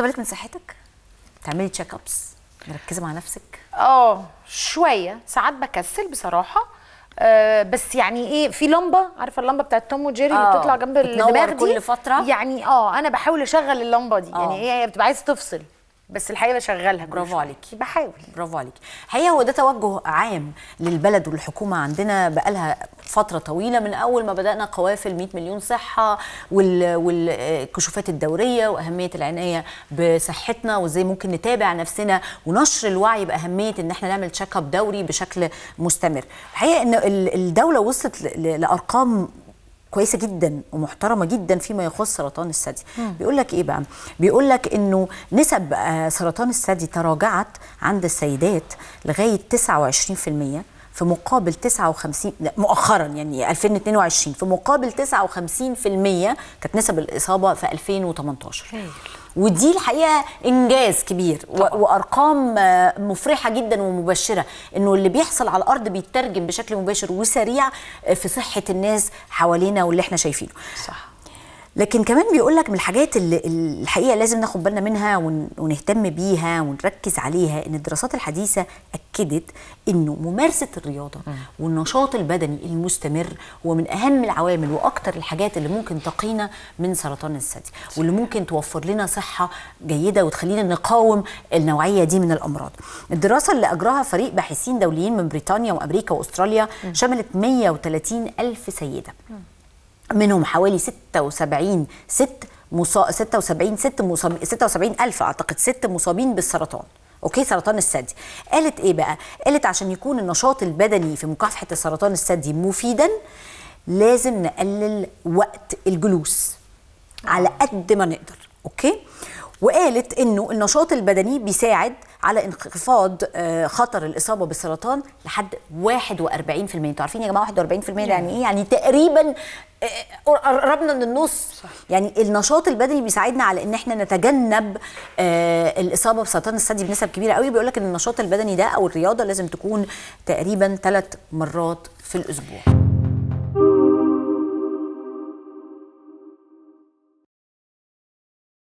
واخده بالك من صحتك تعملي تشيك ابس مركزه مع نفسك اه شويه ساعات بكسل بصراحه آه بس يعني ايه في لمبه عارفه اللمبه بتاعت توم وجيري اللي آه، بتطلع جنب الدماغ دي كل فتره يعني اه انا بحاول اشغل اللمبه دي أوه. يعني آه. هي إيه بتبقى عايزه تفصل بس الحقيقه بشغلها برافو عليكي بحاول برافو عليكي الحقيقه هو ده توجه عام للبلد والحكومه عندنا بقالها فتره طويله من اول ما بدانا قوافل 100 مليون صحه والكشوفات آه، الدوريه واهميه العنايه بصحتنا وازاي ممكن نتابع نفسنا ونشر الوعي باهميه ان احنا نعمل تشيك اب دوري بشكل مستمر الحقيقه ان الدوله وصلت لارقام كويسه جدا ومحترمه جدا فيما يخص سرطان الثدي بيقول لك ايه بقى بيقول لك انه نسب آه، سرطان الثدي تراجعت عند السيدات لغايه 29% في مقابل 59 لا مؤخرا يعني 2022 في مقابل 59% كانت نسب الاصابه في 2018 خير. ودي الحقيقه انجاز كبير طبعا. وارقام آه، مفرحه جدا ومبشره انه اللي بيحصل على الارض بيترجم بشكل مباشر وسريع آه، في صحه الناس حوالينا واللي احنا شايفينه صح. لكن كمان بيقول لك من الحاجات اللي الحقيقه لازم ناخد بالنا منها ونهتم بيها ونركز عليها ان الدراسات الحديثه اكدت انه ممارسه الرياضه والنشاط البدني المستمر هو من اهم العوامل واكثر الحاجات اللي ممكن تقينا من سرطان الثدي واللي ممكن توفر لنا صحه جيده وتخلينا نقاوم النوعيه دي من الامراض. الدراسه اللي اجراها فريق باحثين دوليين من بريطانيا وامريكا واستراليا شملت 130 الف سيده. منهم حوالي 76 ست مصا... 76 ست مصاب 76 ألف أعتقد ست مصابين بالسرطان اوكي سرطان الثدي قالت ايه بقى قالت عشان يكون النشاط البدني في مكافحه السرطان الثدي مفيدا لازم نقلل وقت الجلوس على قد ما نقدر اوكي وقالت انه النشاط البدني بيساعد على انخفاض آه، خطر الاصابه بالسرطان لحد 41% انتوا عارفين يا جماعه 41% يعني ايه يعني تقريبا آه، آه، قربنا من النص صح. يعني النشاط البدني بيساعدنا على ان احنا نتجنب الاصابه بسرطان الثدي بنسب كبيره قوي بيقول لك ان النشاط البدني ده او الرياضه لازم تكون تقريبا ثلاث مرات في الاسبوع